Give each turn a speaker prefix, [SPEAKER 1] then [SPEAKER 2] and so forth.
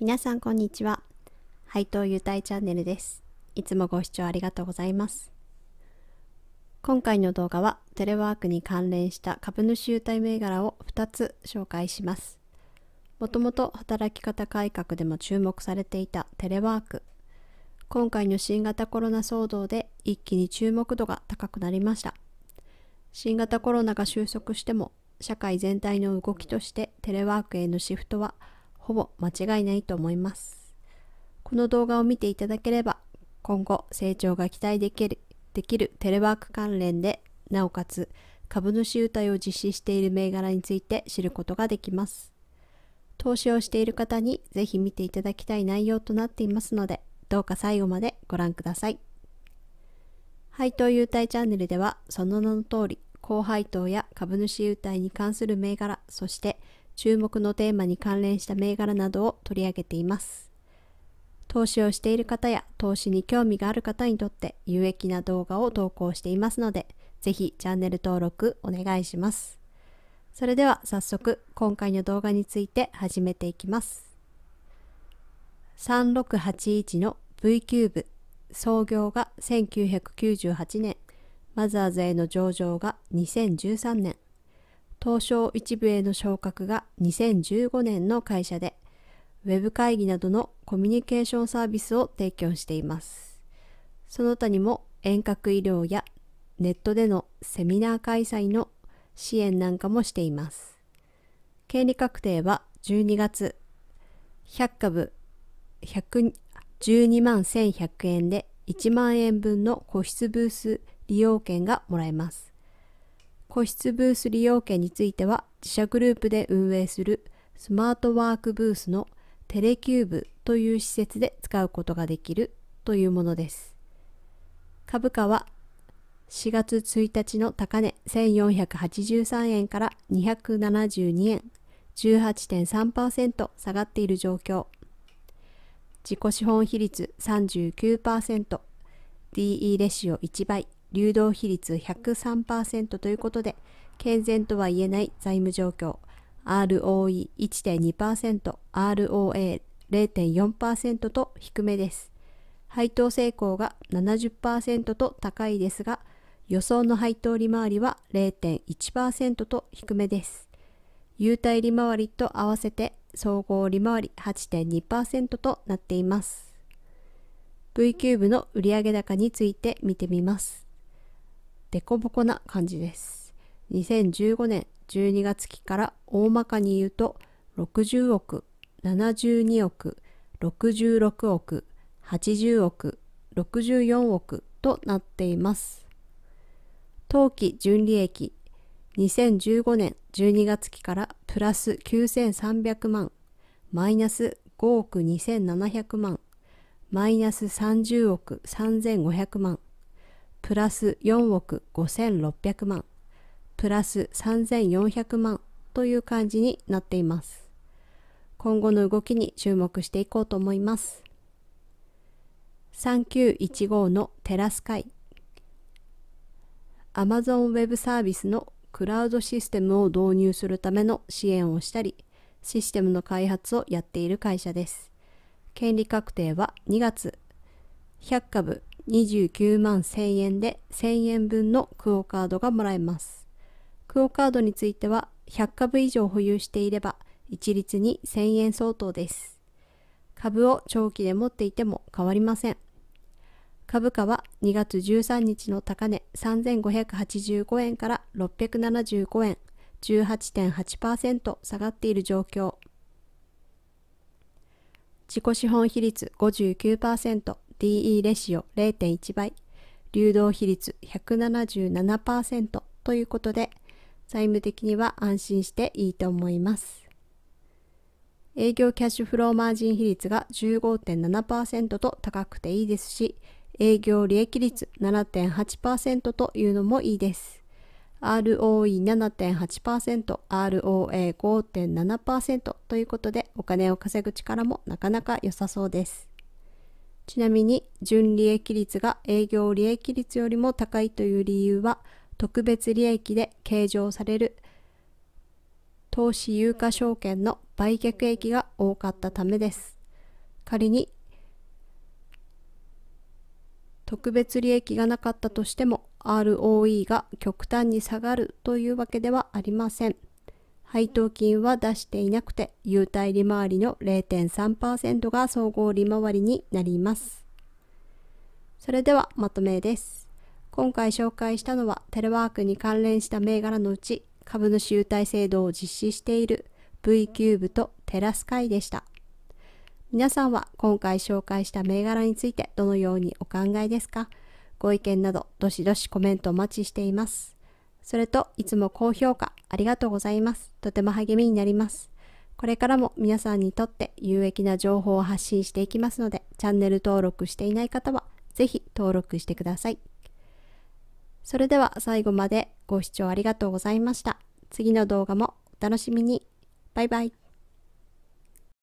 [SPEAKER 1] 皆さんこんにちは。配当優待チャンネルです。いつもご視聴ありがとうございます。今回の動画はテレワークに関連した株主優待銘柄を2つ紹介します。もともと働き方改革でも注目されていたテレワーク。今回の新型コロナ騒動で一気に注目度が高くなりました。新型コロナが収束しても社会全体の動きとしてテレワークへのシフトはほぼ間違いないと思います。この動画を見ていただければ、今後成長が期待できる、できるテレワーク関連で、なおかつ株主優待を実施している銘柄について知ることができます。投資をしている方にぜひ見ていただきたい内容となっていますので、どうか最後までご覧ください。配当優待チャンネルでは、その名の通り、高配当や株主優待に関する銘柄、そして注目のテーマに関連した銘柄などを取り上げています。投資をしている方や投資に興味がある方にとって有益な動画を投稿していますので、ぜひチャンネル登録お願いします。それでは早速今回の動画について始めていきます。3681の V キューブ創業が1998年、マザーズへの上場が2013年、東証一部への昇格が2015年の会社で、ウェブ会議などのコミュニケーションサービスを提供しています。その他にも遠隔医療やネットでのセミナー開催の支援なんかもしています。権利確定は12月100株12万1100円で1万円分の個室ブース利用券がもらえます。個室ブース利用券については自社グループで運営するスマートワークブースのテレキューブという施設で使うことができるというものです。株価は4月1日の高値1483円から272円18.3%下がっている状況自己資本比率39% DE レシオ1倍流動比率103%ということで、健全とは言えない財務状況、ROE1.2%、ROA0.4% と低めです。配当成功が70%と高いですが、予想の配当利回りは0.1%と低めです。優待利回りと合わせて総合利回り8.2%となっています。V キューブの売上高について見てみます。デコボコな感じです。2015年12月期から大まかに言うと60億、72億、66億、80億、64億となっています。当期純利益2015年12月期からプラス9300万、マイナス5億2700万、マイナス30億3500万、プラス4億5600万プラス3400万という感じになっています今後の動きに注目していこうと思います3915のテラス会 Amazon Web サービスのクラウドシステムを導入するための支援をしたりシステムの開発をやっている会社です権利確定は2月100株29万1000円で1000円分のクオカードがもらえます。クオカードについては100株以上保有していれば一律に1000円相当です。株を長期で持っていても変わりません。株価は2月13日の高値3585円から675円、18.8%下がっている状況。自己資本比率59%、DE レシオ0.1倍、流動比率177%ということで、財務的には安心していいと思います。営業キャッシュフローマージン比率が15.7%と高くていいですし、営業利益率7.8%というのもいいです。ROE7.8%、ROA5.7% ということでお金を稼ぐ力もなかなか良さそうです。ちなみに純利益率が営業利益率よりも高いという理由は特別利益で計上される投資有価証券の売却益が多かったためです仮に特別利益がなかったとしても ROE が極端に下がるというわけではありません。配当金は出していなくて、優待利回りの0.3%が総合利回りになります。それではまとめです。今回紹介したのは、テレワークに関連した銘柄のうち、株主優待制度を実施している V キューブとテラスカイでした。皆さんは今回紹介した銘柄についてどのようにお考えですかご意見などどしどしコメントお待ちしています。それと、いつも高評価ありがとうございます。とても励みになります。これからも皆さんにとって有益な情報を発信していきますので、チャンネル登録していない方は、ぜひ登録してください。それでは最後までご視聴ありがとうございました。次の動画もお楽しみに。バイバイ。